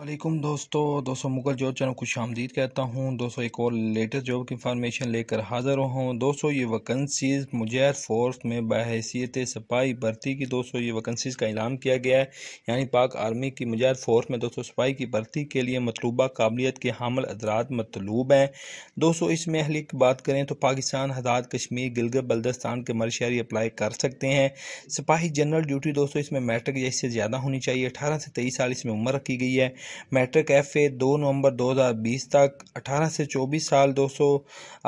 वालेकुम दोस्तों दोस्तों मुगल जॉब चैनल खुश आमदीद कहता हूँ दोस्तों एक और लेटेस्ट जॉब की इंफॉर्मेशन लेकर हाज़िर हूँ दोस्तों ये वैकेंसीज़ मुजैर फोर्स में बहसीत सिपाही भर्ती की दोस्तों ये वैकेंसीज़ का ऐलान किया गया है यानी पाक आर्मी की मुजैर फोर्स में दोस्तों सिपाही की भर्ती के लिए मतलूबा काबिलियत के हामल अदरात मतलूब हैं दोस्तों इसमें अहली की बात करें तो पाकिस्तान हजार कश्मीर गिलगत बल्दस्तान के मरशहरी अप्लाई कर सकते हैं सिपाही जनरल ड्यूटी दोस्तों इसमें मैट्रिक जैसे ज़्यादा होनी चाहिए अठारह से तेईस साल इसमें उम्र रखी गई है एफ ए दो नवंबर 2020 तक 18 से 24 साल दोस्तों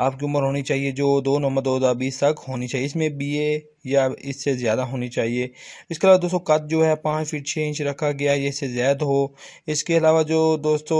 आपकी उम्र होनी चाहिए जो दो नवंबर 2020 तक होनी चाहिए इसमें बीए या इससे ज़्यादा होनी चाहिए इसके अलावा दोस्तों कद जो है पाँच फीट छः इंच रखा गया है इससे ज़्यादा हो इसके अलावा जो दोस्तों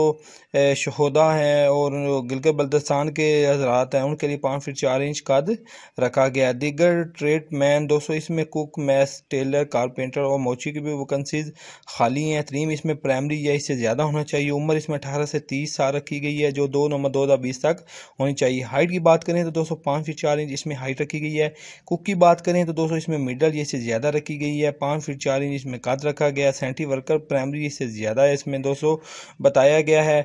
शहदा हैं और गिलगत बल्तिस्तान के हजरात हैं उनके लिए पाँच फीट चार इंच कद रखा गया है दिगर ट्रेड मैन दोस्तों इसमें कुक मैस टेलर कारपेंटर और मोची की भी वैकन्सीज खाली हैं तरीम इसमें प्राइमरी या इससे ज़्यादा ज़्यादा होना चाहिए उम्र इसमें अठारह से तीस साल रखी गई है जो दो नवंबर दो हज़ार बीस तक होनी चाहिए हाइट की बात करें तो दो सौ पाँच फीट चार इंच इसमें हाइट रखी गई है कुक की बात करें तो दो सौ इसमें मिडल इससे ज़्यादा रखी गई है पाँच फीट चार इंच इसमें कद रखा गया सेंटी वर्कर प्राइमरी इससे ज़्यादा है इसमें दो सौ बताया गया है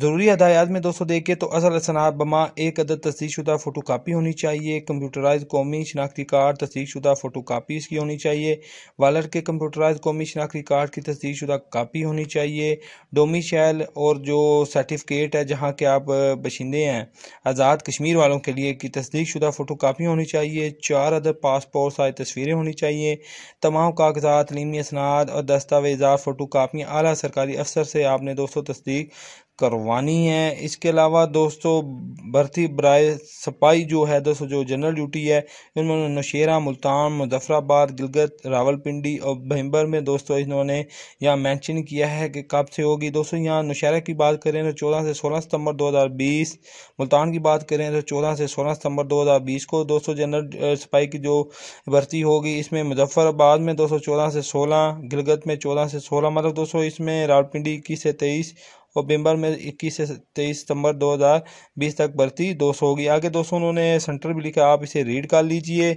ज़रूरी हदायात में दोस्तों देखिए तो असल असना बमा एक अदद तस्दीक शुदा फ़ोटो कापी होनी चाहिए कंप्यूटराइज कौमी शनाख्ती कार्ड तस्दीक शुदा फ़ोटो कापी इसकी होनी चाहिए वालर के कंप्यूटराइज कौमी शनाख्ती कार्ड की तस्दीक शुदा कापी होनी चाहिए डोमिशैल और जो सर्टिफिकेट है जहाँ के आप बशिंदे हैं आज़ाद कश्मीर वालों के लिए की तस्दीक शुदा फ़ोटो कापी होनी चाहिए चार अदद पासपोर्ट साइज तस्वीरें होनी चाहिए तमाम कागजात तलीमी असनाद और दस्तावेजा फ़ोटो कापियाँ अली सरकारी अफसर से आपने दोस्तों तस्दीक करवानी है इसके अलावा दोस्तों भर्ती बरए सपाई जो है दोस्तों जो जनरल ड्यूटी है इन्होंने नशेरा मुल्तान मुजफ्फराबाद गिलगत रावलपिंडी और भयंबर में दोस्तों इन्होंने यहाँ मेंशन किया है कि कब से होगी दोस्तों यहाँ नशहरा की बात करें तो चौदह से सोलह सितंबर 2020 मुल्तान की बात करें तो चौदह से सोलह सितंबर 2020 को दोस्तों जनरल सपाई की जो भर्ती होगी इसमें मुजफ्फराबाद में दोस्तों चौदह से सोलह गिलगत में चौदह से सोलह मतलब दोस्तों इसमें रावलपिंडी इक्कीस से तेईस और मेंबर में इक्कीस से तेईस सितंबर 2020 तक भर्ती 200 होगी आगे दोस्तों उन्होंने सेंटर भी लिखा आप इसे रीड कर लीजिए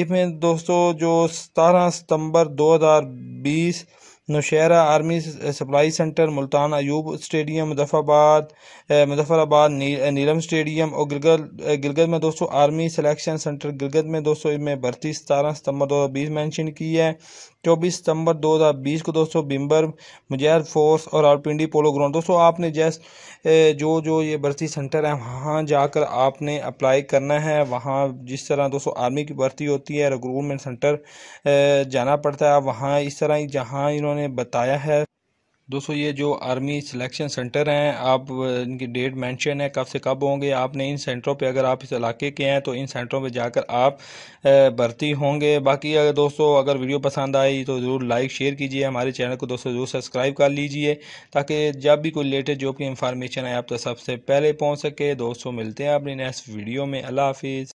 इसमें दोस्तों जो सतारह सितंबर 2020 Nowshera army supply centre Multan Ayub stadium Muzaffarabad Muzaffarabad नी, नीलम स्टेडियम और गिलगत गिलगत में दोस्तों आर्मी सिलेक्शन सेंटर गिलगत में दोस्तों इसमें भर्ती सतारह सितंबर दो हज़ार बीस मैंशन की है चौबीस सितंबर 2020 को दोस्तों बिम्बर मुजैद फोर्स और आरपिंडी पोलो ग्राउंड दोस्तों आपने जैस जो जो ये भर्ती सेंटर है वहाँ जाकर आपने अप्लाई करना है वहाँ जिस तरह दोस्तों आर्मी की भर्ती होती है रिक्रूटमेंट सेंटर जाना पड़ता है वहाँ इस तरह जहाँ इन्होंने बताया है दोस्तों ये जो आर्मी सिलेक्शन सेंटर हैं आप इनकी डेट मेंशन है कब से कब होंगे आपने इन सेंटरों पे अगर आप इस इलाके के हैं तो इन सेंटरों पे जाकर आप भर्ती होंगे बाकी अगर दोस्तों अगर वीडियो पसंद आई तो ज़रूर लाइक शेयर कीजिए हमारे चैनल को दोस्तों ज़रूर सब्सक्राइब कर लीजिए ताकि जब भी कोई लेटेस्ट जॉब की इंफॉर्मेशन है आप तक सबसे पहले पहुँच सके दोस्तों मिलते हैं अपनी नेक्स्ट वीडियो में अल्लाह हाफिज़